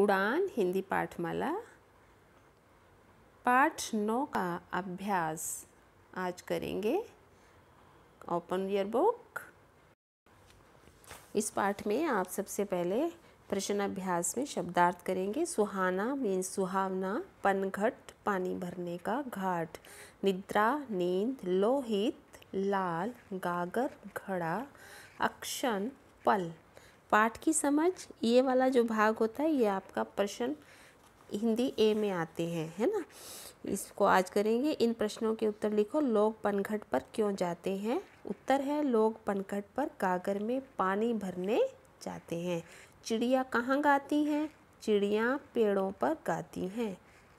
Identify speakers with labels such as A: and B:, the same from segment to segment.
A: उड़ान हिंदी पाठमाला पाठ नौ का अभ्यास आज करेंगे ओपन ईयर बुक इस पाठ में आप सबसे पहले प्रश्न अभ्यास में शब्दार्थ करेंगे सुहाना मीन्स सुहावना पनघट पानी भरने का घाट निद्रा नींद लोहित लाल गागर घड़ा अक्षण पल पाठ की समझ ये वाला जो भाग होता है ये आपका प्रश्न हिंदी ए में आते हैं है ना इसको आज करेंगे इन प्रश्नों के उत्तर लिखो लोग पनघट पर क्यों जाते हैं उत्तर है लोग पनघट पर कागर में पानी भरने जाते हैं चिड़िया कहाँ गाती हैं चिड़िया पेड़ों पर गाती हैं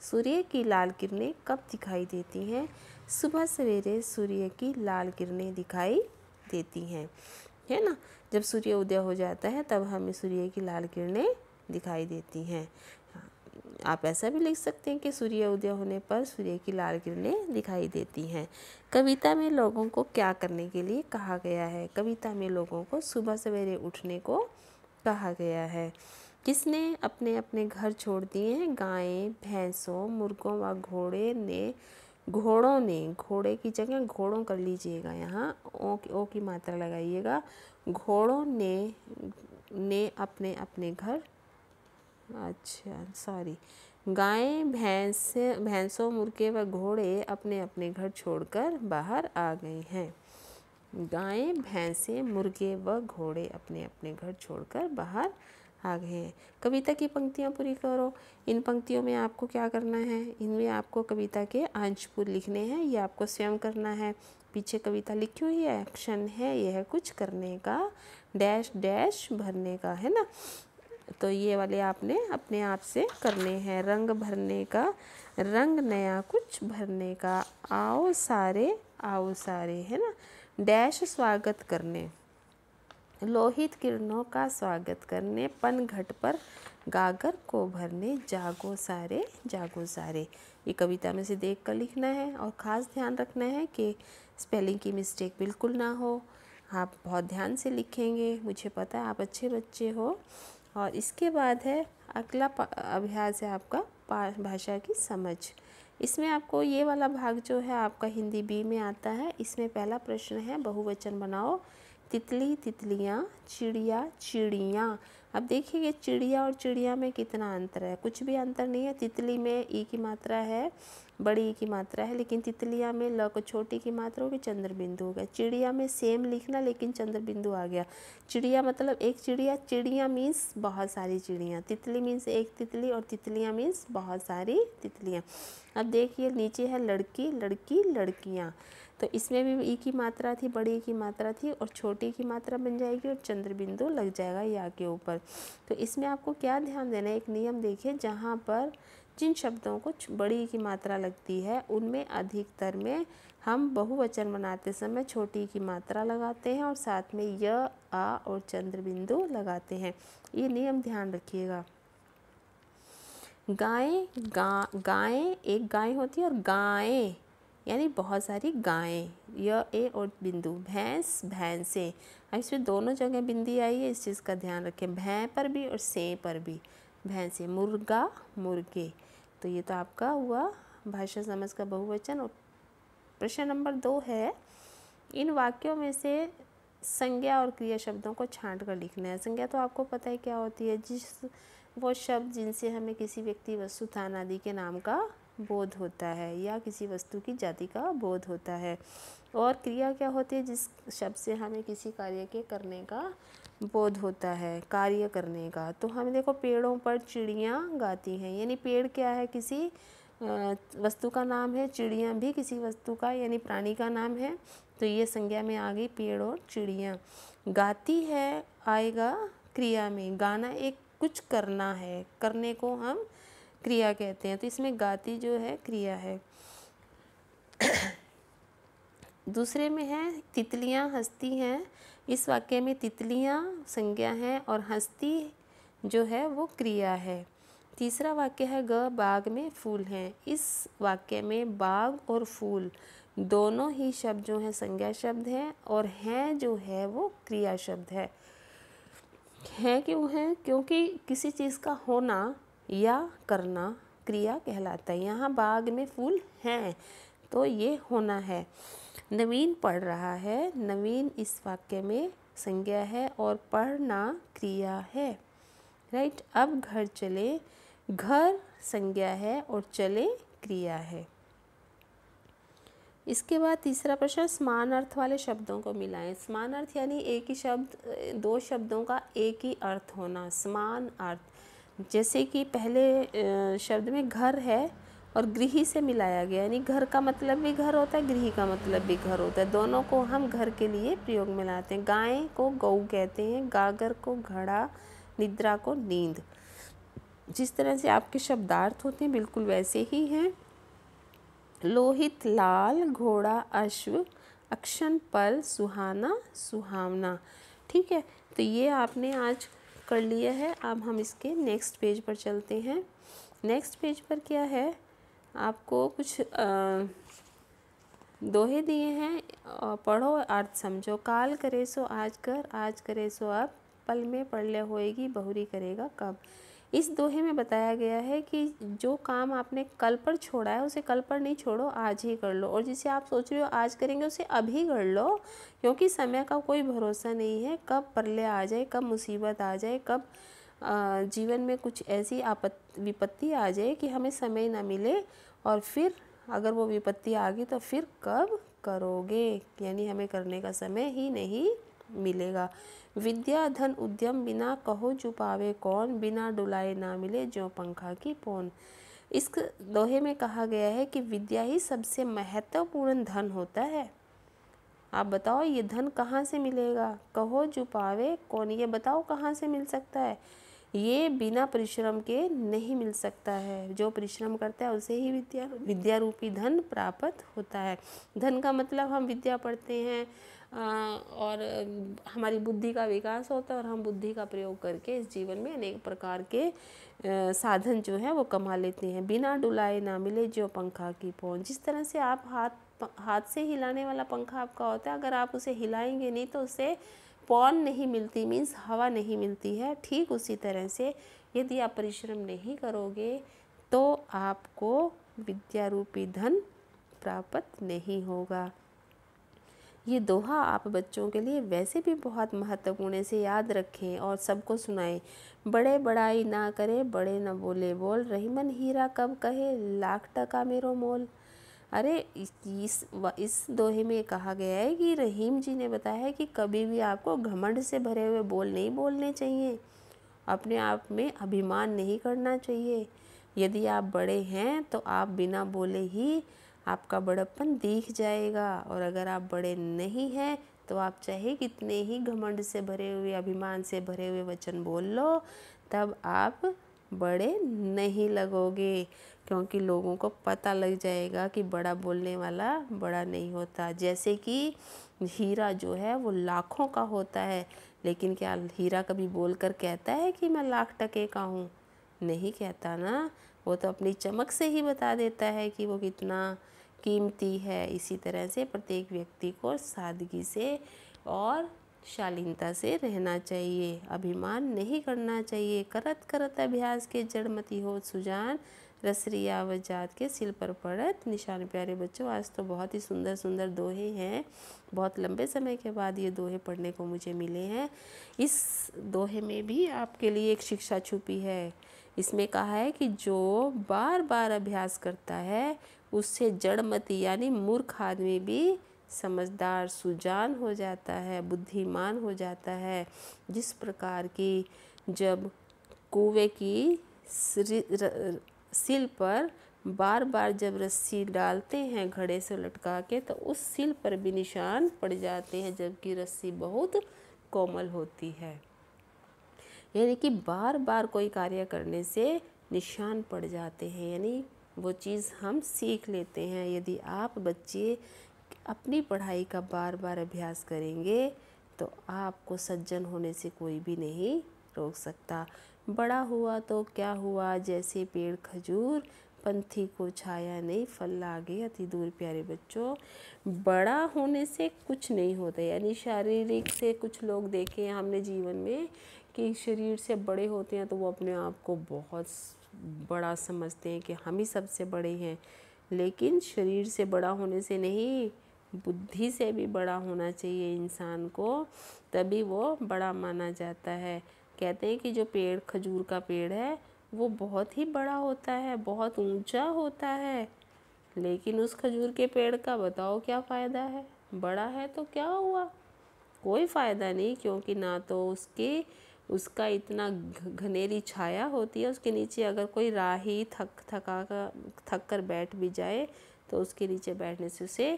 A: सूर्य की लाल किरणें कब दिखाई देती हैं सुबह सवेरे सूर्य की लाल किरणें दिखाई देती हैं है ना जब सूर्य उदय हो जाता है तब हमें सूर्य की लाल किरणें दिखाई देती हैं हाँ, आप ऐसा भी लिख सकते हैं कि सूर्य उदय होने पर सूर्य की लाल किरणें दिखाई देती हैं कविता में लोगों को क्या करने के लिए कहा गया है कविता में लोगों को सुबह सवेरे उठने को कहा गया है किसने अपने अपने घर छोड़ दिए हैं गायें भैंसों मुर्गों व घोड़े ने घोड़ों ने घोड़े की जगह घोड़ों कर लीजिएगा यहाँ ओ की ओ की मात्रा लगाइएगा घोड़ों ने ने अपने अपने घर अच्छा सॉरी गायें भैंस भैंसों मुर्गे व घोड़े अपने अपने घर छोड़कर बाहर आ गए हैं गाय भैंसें मुर्गे व घोड़े अपने अपने घर छोड़कर बाहर आ गए हैं कविता की पंक्तियाँ पूरी करो इन पंक्तियों में आपको क्या करना है इनमें आपको कविता के अंश लिखने हैं ये आपको स्वयं करना है पीछे कविता लिखी हुई है एक्शन है यह कुछ करने का डैश डैश भरने का है ना तो ये वाले आपने अपने आप से करने हैं रंग भरने का रंग नया कुछ भरने का आओ सारे आओ सारे है ना डैश स्वागत करने लोहित किरणों का स्वागत करने पन घट पर गागर को भरने जागो सारे जागो सारे ये कविता में से देख कर लिखना है और ख़ास ध्यान रखना है कि स्पेलिंग की मिस्टेक बिल्कुल ना हो आप बहुत ध्यान से लिखेंगे मुझे पता है आप अच्छे बच्चे हो और इसके बाद है अगला अभ्यास है आपका भाषा की समझ इसमें आपको ये वाला भाग जो है आपका हिंदी बी में आता है इसमें पहला प्रश्न है बहुवचन बनाओ तितली तितलियाँ चिड़िया चिड़ियाँ अब देखिए ये चिड़िया और चिड़िया में कितना अंतर है कुछ भी अंतर नहीं है तितली में ई की मात्रा है बड़ी ई की मात्रा है लेकिन तितलिया में ल को छोटी की मात्रा होगी चंद्र बिंदु हो गया चिड़िया में सेम लिखना लेकिन चंद्र बिंदु आ गया चिड़िया मतलब एक चिड़िया चिड़िया मीन्स बहुत सारी चिड़िया तितली मीन्स एक तितली और तितलियाँ मीन्स बहुत सारी तितलियाँ अब देखिए नीचे है लड़की लड़की लड़कियाँ तो इसमें भी ई की मात्रा थी बड़ी की मात्रा थी और छोटी की मात्रा बन जाएगी और चंद्र बिंदु लग जाएगा या के ऊपर तो इसमें आपको क्या ध्यान देना है एक नियम देखिए जहाँ पर जिन शब्दों को बड़ी की मात्रा लगती है उनमें अधिकतर में हम बहुवचन बनाते समय छोटी की मात्रा लगाते हैं और साथ में य आ और चंद्र बिंदु लगाते हैं ये नियम ध्यान रखिएगा गाय गा गाय एक गाय होती है और गायें यानी बहुत सारी गायें य ए और बिंदु भैंस भैंसें अब इसमें दोनों जगह बिंदी आई है इस चीज़ का ध्यान रखें भैं पर भी और से पर भी भैंसें मुर्गा मुर्गे तो ये तो आपका हुआ भाषा समझ का बहुवचन और प्रश्न नंबर दो है इन वाक्यों में से संज्ञा और क्रिया शब्दों को छांट कर लिखना है संज्ञा तो आपको पता है क्या होती है जिस वो शब्द जिनसे हमें किसी व्यक्ति वस्तु स्थान आदि के नाम का बोध होता है या किसी वस्तु की जाति का बोध होता है और क्रिया क्या होती है जिस शब्द से हमें किसी कार्य के करने का बोध होता है कार्य करने का तो हम देखो पेड़ों पर चिड़ियाँ गाती हैं यानी पेड़ क्या है किसी वस्तु का नाम है चिड़िया भी किसी वस्तु का यानी प्राणी का नाम है तो ये संज्ञा में आ गई पेड़ और चिड़िया गाती है आएगा क्रिया में गाना एक कुछ करना है करने को हम क्रिया कहते हैं तो इसमें गाती जो है क्रिया है दूसरे में है तितलियां हस्ती हैं इस वाक्य में तितलियां संज्ञा हैं और हस्ती जो है वो क्रिया है तीसरा वाक्य है ग बाग में फूल हैं इस वाक्य में बाग और फूल दोनों ही शब्द जो हैं संज्ञा शब्द हैं और हैं जो है वो क्रिया शब्द है हैं क्यों हैं क्योंकि किसी चीज़ का होना या करना क्रिया कहलाता है यहाँ बाग में फूल हैं तो ये होना है नवीन पढ़ रहा है नवीन इस वाक्य में संज्ञा है और पढ़ना क्रिया है राइट अब घर चले घर संज्ञा है और चले क्रिया है इसके बाद तीसरा प्रश्न समान अर्थ वाले शब्दों को मिलाएं समान अर्थ यानी एक ही शब्द दो शब्दों का एक ही अर्थ होना समान अर्थ जैसे कि पहले शब्द में घर है और गृह से मिलाया गया यानी घर का मतलब भी घर होता है गृह का मतलब भी घर होता है दोनों को हम घर के लिए प्रयोग में लाते हैं गाय को गऊ कहते हैं गागर को घड़ा निद्रा को नींद जिस तरह से आपके शब्दार्थ होते हैं बिल्कुल वैसे ही हैं लोहित लाल घोड़ा अश्व अक्षन पल सुहाना सुहावना ठीक है तो ये आपने आज कर लिया है अब हम इसके नेक्स्ट पेज पर चलते हैं नेक्स्ट पेज पर क्या है आपको कुछ आ, दोहे दिए हैं पढ़ो अर्थ समझो काल करे सो आज कर आज करे सो अब पल में पढ़ ले होएगी बहुरी करेगा कब इस दोहे में बताया गया है कि जो काम आपने कल पर छोड़ा है उसे कल पर नहीं छोड़ो आज ही कर लो और जिसे आप सोच रहे हो आज करेंगे उसे अभी कर लो क्योंकि समय का कोई भरोसा नहीं है कब परले आ जाए कब मुसीबत आ जाए कब जीवन में कुछ ऐसी आपत विपत्ति आ जाए कि हमें समय ना मिले और फिर अगर वो विपत्ति आ गई तो फिर कब करोगे यानी हमें करने का समय ही नहीं मिलेगा विद्या धन उद्यम बिना कहो जुपावे कौन बिना डुलाए ना मिले जो पंखा की पोन इस दोहे में कहा गया है कि विद्या ही सबसे महत्वपूर्ण धन होता है आप बताओ ये धन कहाँ से मिलेगा कहो जुपावे कौन ये बताओ कहाँ से मिल सकता है ये बिना परिश्रम के नहीं मिल सकता है जो परिश्रम करता है उसे ही विद्या विद्या रूपी धन प्राप्त होता है धन का मतलब हम विद्या पढ़ते हैं और हमारी बुद्धि का विकास होता है और हम बुद्धि का प्रयोग करके इस जीवन में अनेक प्रकार के साधन जो है वो कमा लेते हैं बिना डुलाए ना मिले जो पंखा की पहुँच जिस तरह से आप हाथ हाथ से हिलाने वाला पंखा आपका होता है अगर आप उसे हिलाएंगे नहीं तो उसे पॉन नहीं मिलती मीन्स हवा नहीं मिलती है ठीक उसी तरह से यदि आप परिश्रम नहीं करोगे तो आपको विद्यारूपी धन प्राप्त नहीं होगा ये दोहा आप बच्चों के लिए वैसे भी बहुत महत्वपूर्ण है याद रखें और सबको सुनाएं बड़े बड़ाई ना करे बड़े न बोले बोल रहीमन हीरा कब कहे लाख टका मेरो मोल अरे इस इस दोहे में कहा गया है कि रहीम जी ने बताया है कि कभी भी आपको घमंड से भरे हुए बोल नहीं बोलने चाहिए अपने आप में अभिमान नहीं करना चाहिए यदि आप बड़े हैं तो आप बिना बोले ही आपका बड़प्पन दिख जाएगा और अगर आप बड़े नहीं हैं तो आप चाहे कितने ही घमंड से भरे हुए अभिमान से भरे हुए वचन बोल लो तब आप बड़े नहीं लगोगे क्योंकि लोगों को पता लग जाएगा कि बड़ा बोलने वाला बड़ा नहीं होता जैसे कि हीरा जो है वो लाखों का होता है लेकिन क्या हीरा कभी बोल कर कहता है कि मैं लाख टके का हूँ नहीं कहता ना वो तो अपनी चमक से ही बता देता है कि वो कितना कीमती है इसी तरह से प्रत्येक व्यक्ति को सादगी से और शालीनता से रहना चाहिए अभिमान नहीं करना चाहिए करत करत अभ्यास के जड़मती हो सुजान रसरिया व जात के सिल पर पड़त निशान प्यारे बच्चों आज तो बहुत ही सुंदर सुंदर दोहे हैं बहुत लंबे समय के बाद ये दोहे पढ़ने को मुझे मिले हैं इस दोहे में भी आपके लिए एक शिक्षा छुपी है इसमें कहा है कि जो बार बार अभ्यास करता है उससे जड़मती यानी मूर्ख आदमी भी समझदार सुजान हो जाता है बुद्धिमान हो जाता है जिस प्रकार की जब कुएँ की सिल पर बार बार जब रस्सी डालते हैं घड़े से लटका के तो उस सिल पर भी निशान पड़ जाते हैं जबकि रस्सी बहुत कोमल होती है यानी कि बार बार कोई कार्य करने से निशान पड़ जाते हैं यानी वो चीज़ हम सीख लेते हैं यदि आप बच्चे अपनी पढ़ाई का बार बार अभ्यास करेंगे तो आपको सज्जन होने से कोई भी नहीं रोक सकता बड़ा हुआ तो क्या हुआ जैसे पेड़ खजूर पंथी को छाया नहीं फल लागे अति दूर प्यारे बच्चों बड़ा होने से कुछ नहीं होता यानी शारीरिक से कुछ लोग देखे हैं हमने जीवन में कि शरीर से बड़े होते हैं तो वो अपने आप को बहुत बड़ा समझते हैं कि हम ही सबसे बड़े हैं लेकिन शरीर से बड़ा होने से नहीं बुद्धि से भी बड़ा होना चाहिए इंसान को तभी वो बड़ा माना जाता है कहते हैं कि जो पेड़ खजूर का पेड़ है वो बहुत ही बड़ा होता है बहुत ऊंचा होता है लेकिन उस खजूर के पेड़ का बताओ क्या फ़ायदा है बड़ा है तो क्या हुआ कोई फ़ायदा नहीं क्योंकि ना तो उसकी उसका इतना घनेरी छाया होती है उसके नीचे अगर कोई राही थक थका थक कर बैठ भी जाए तो उसके नीचे बैठने से उसे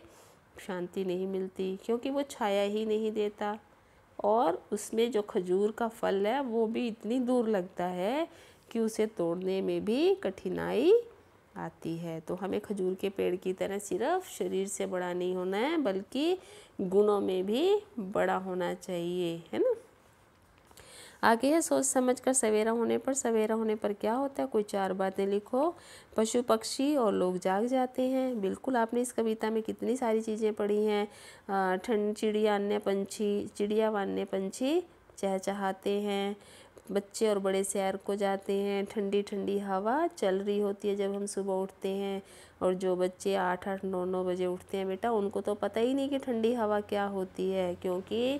A: शांति नहीं मिलती क्योंकि वो छाया ही नहीं देता और उसमें जो खजूर का फल है वो भी इतनी दूर लगता है कि उसे तोड़ने में भी कठिनाई आती है तो हमें खजूर के पेड़ की तरह सिर्फ शरीर से बड़ा नहीं होना है बल्कि गुणों में भी बड़ा होना चाहिए है ना आगे है सोच समझ कर सवेरा होने पर सवेरा होने पर क्या होता है कोई चार बातें लिखो पशु पक्षी और लोग जाग जाते हैं बिल्कुल आपने इस कविता में कितनी सारी चीज़ें पढ़ी हैं ठंड चिड़िया अन्य पंछी चिड़िया व अन्य पंछी चहचहाते हैं बच्चे और बड़े सैर को जाते हैं ठंडी ठंडी हवा चल रही होती है जब हम सुबह उठते हैं और जो बच्चे आठ आठ नौ नौ बजे उठते हैं बेटा उनको तो पता ही नहीं कि ठंडी हवा क्या होती है क्योंकि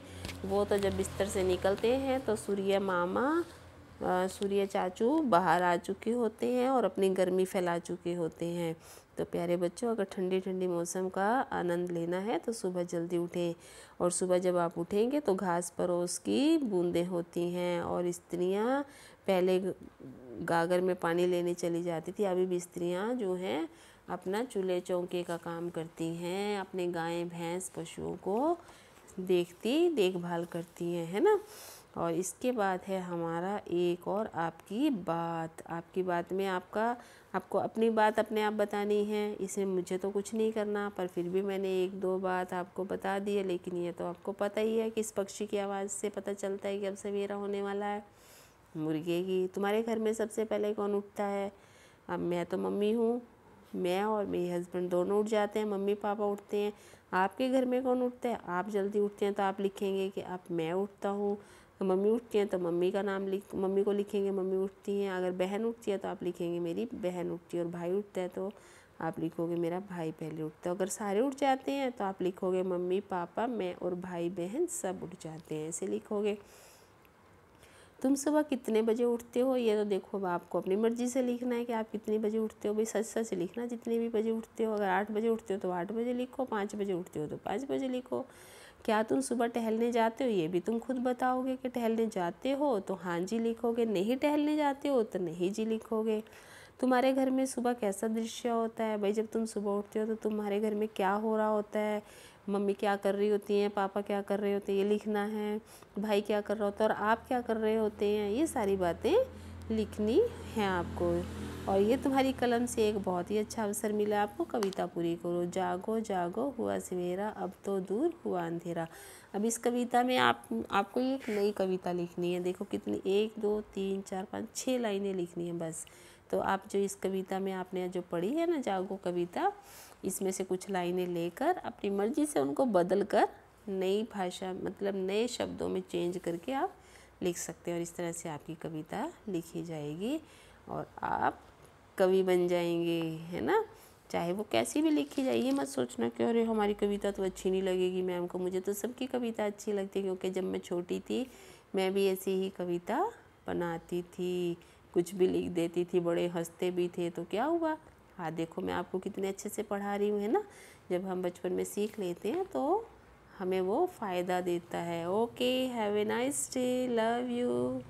A: वो तो जब बिस्तर से निकलते हैं तो सूर्य मामा सूर्य चाचू बाहर आ चुके होते हैं और अपनी गर्मी फैला चुके होते हैं तो प्यारे बच्चों अगर ठंडी ठंडी मौसम का आनंद लेना है तो सुबह जल्दी उठें और सुबह जब आप उठेंगे तो घास पर की बूंदें होती हैं और स्त्रियां पहले गागर में पानी लेने चली जाती थी अभी भी स्त्रियाँ जो हैं अपना चूल्हे चौके का काम करती हैं अपने गाय भैंस पशुओं को देखती देखभाल करती हैं है ना और इसके बाद है हमारा एक और आपकी बात आपकी बात में आपका आपको अपनी बात अपने आप बतानी है इसे मुझे तो कुछ नहीं करना पर फिर भी मैंने एक दो बात आपको बता दी है लेकिन ये तो आपको पता ही है कि इस पक्षी की आवाज़ से पता चलता है कि अब सवेरा होने वाला है मुर्गे की तुम्हारे घर में सबसे पहले कौन उठता है अब मैं तो मम्मी हूँ मैं और मेरे हस्बैंड दोनों उठ जाते हैं मम्मी पापा उठते हैं आपके घर में कौन उठता है आप जल्दी उठते हैं तो आप लिखेंगे कि अब मैं उठता हूँ तो मम्मी उठती हैं तो मम्मी का नाम लिख मम्मी को लिखेंगे मम्मी उठती हैं अगर बहन उठती है तो आप लिखेंगे मेरी बहन उठती है और भाई उठता है तो आप लिखोगे मेरा भाई पहले उठता है अगर सारे उठ जाते हैं तो आप लिखोगे मम्मी पापा मैं और भाई बहन सब उठ जाते हैं ऐसे लिखोगे तुम सुबह कितने बजे उठते हो ये तो देखो अब आपको अपनी मर्ज़ी से लिखना है कि आप कितने बजे उठते हो भाई सच सच लिखना जितने भी बजे उठते हो अगर आठ बजे उठते हो तो आठ बजे लिखो पाँच बजे उठते हो तो पाँच बजे लिखो क्या तुम सुबह टहलने जाते हो ये भी तुम खुद बताओगे कि टहलने जाते हो तो हाँ जी लिखोगे नहीं टहलने जाते हो तो नहीं जी लिखोगे तुम्हारे घर में सुबह कैसा दृश्य होता है भाई जब तुम सुबह उठते हो तो तुम्हारे घर में क्या हो रहा होता है मम्मी क्या कर रही होती हैं पापा क्या कर रहे होते हैं ये लिखना है भाई क्या कर रहा होता है और आप क्या कर रहे होते हैं ये सारी बातें लिखनी हैं आपको और ये तुम्हारी कलम से एक बहुत ही अच्छा अवसर मिला आपको कविता पूरी करो जागो जागो हुआ सवेरा अब तो दूर हुआ अंधेरा अब इस कविता में आप आपको एक नई कविता लिखनी है देखो कितनी एक दो तीन चार पाँच छः लाइनें लिखनी है बस तो आप जो इस कविता में आपने जो पढ़ी है ना जागो कविता इसमें से कुछ लाइनें लेकर अपनी मर्जी से उनको बदल कर नई भाषा मतलब नए शब्दों में चेंज करके आप लिख सकते हैं और इस तरह से आपकी कविता लिखी जाएगी और आप कवि बन जाएंगे है ना चाहे वो कैसी भी लिखी जाए ये मत सोचना कि अरे हमारी कविता तो अच्छी नहीं लगेगी मैम को मुझे तो सबकी कविता अच्छी लगती है क्योंकि जब मैं छोटी थी मैं भी ऐसी ही कविता बनाती थी कुछ भी लिख देती थी बड़े हंसते भी थे तो क्या हुआ हाँ देखो मैं आपको कितने अच्छे से पढ़ा रही हूँ है ना जब हम बचपन में सीख लेते हैं तो हमें वो फ़ायदा देता है okay have a nice day love you